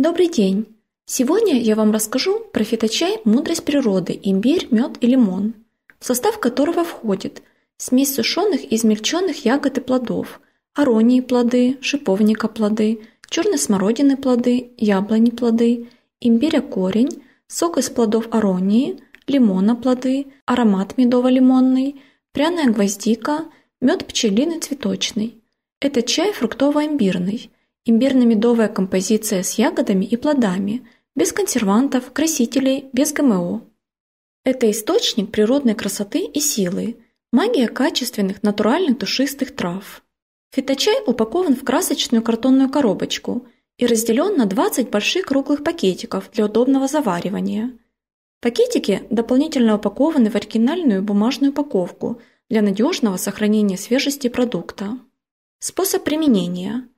Добрый день! Сегодня я вам расскажу про фиточай «Мудрость природы» имбирь, мед и лимон, в состав которого входит смесь сушеных и измельченных ягод и плодов, аронии плоды, шиповника плоды, черной смородины плоды, яблони плоды, имбиря корень, сок из плодов аронии, лимона плоды, аромат медово-лимонный, пряная гвоздика, мед пчелиный цветочный. Это чай фруктово-имбирный – Имбирно-медовая композиция с ягодами и плодами, без консервантов, красителей, без ГМО. Это источник природной красоты и силы, магия качественных натуральных душистых трав. Фиточай упакован в красочную картонную коробочку и разделен на 20 больших круглых пакетиков для удобного заваривания. Пакетики дополнительно упакованы в оригинальную бумажную упаковку для надежного сохранения свежести продукта. Способ применения –